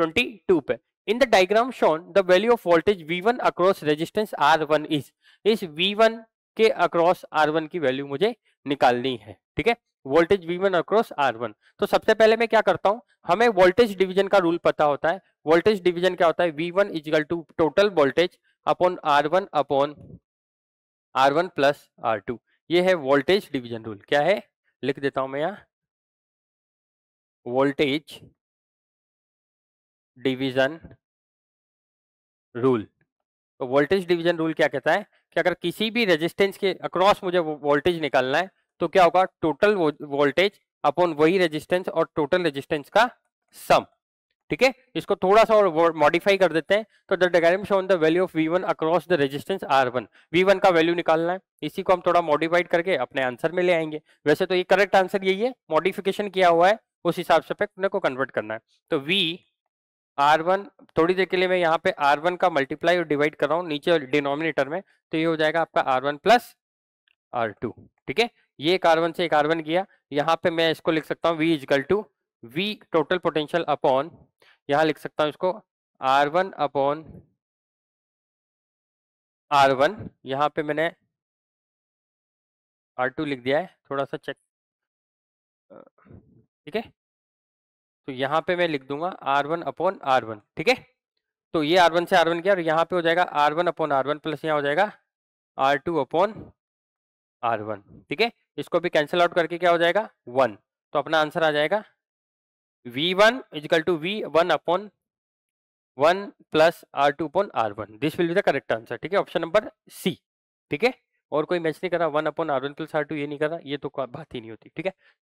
22 पे in the diagram shown the value of voltage V one across resistance R one is इस V one के across R one की value मुझे निकालनी है ठीक है voltage V one across R one तो सबसे पहले मैं क्या करता हूं हमें वोल्टेज डिवीजन का रूल पता होता है वोल्टेज डिवीजन क्या होता है V one equal to total voltage upon R one upon R one plus R two ये है वोल्टेज डिवीजन रूल क्या है लिख देता हूं मैं यहां वोल्टेज डिवीजन रूल तो वोल्टेज डिवीजन रूल क्या कहता है कि अगर किसी भी रेजिस्टेंस के अक्रॉस मुझे वोल्टेज निकालना है तो क्या होगा टोटल वोल्टेज अपॉन वही रेजिस्टेंस और टोटल रेजिस्टेंस का सम ठीक है इसको थोड़ा सा और मॉडिफाई कर देते हैं तो the diagram show on the value of V one across the resistance R one V one का वैल्यू निकालना है इसी को हम थोड़ा मॉडिफाइड करके अपने आंसर में ले आएंगे वैसे तो ये करेक्ट आंसर यही है मॉडिफिकेशन किया हुआ है उस हिसाब से को कन्वर्ट करना है तो वी आर वन थोड़ी देर के लिए मैं यहाँ पे आर वन का मल्टीप्लाई और डिवाइड कर रहा हूँ नीचे डिनोमिनेटर में तो ये हो जाएगा आपका R one plus R two ठीक है ये एक आर वन से एक आर वन किया यहाँ पे मैं इसको लिख सकता हूँ V equal to V total potential upon यहाँ लिख सकता हूँ इसको R one upon R one यहाँ पे मैंने आर टू लिख दिया है थोड़ा सा चेक ठीक है तो यहां पे मैं लिख दूंगा R one upon R one ठीक है तो ये आर वन से आर वन क्या और यहां पे हो जाएगा R one upon R one plus यहाँ हो जाएगा R two upon R one ठीक है इसको भी कैंसिल आउट करके क्या हो जाएगा वन तो अपना आंसर आ जाएगा V one equal to V one upon one plus R two upon R one this will be the correct answer ठीक है ऑप्शन नंबर सी ठीक है और कोई मैच नहीं कर रहा one upon R one plus R two ये नहीं कर रहा ये तो बात ही नहीं होती ठीक है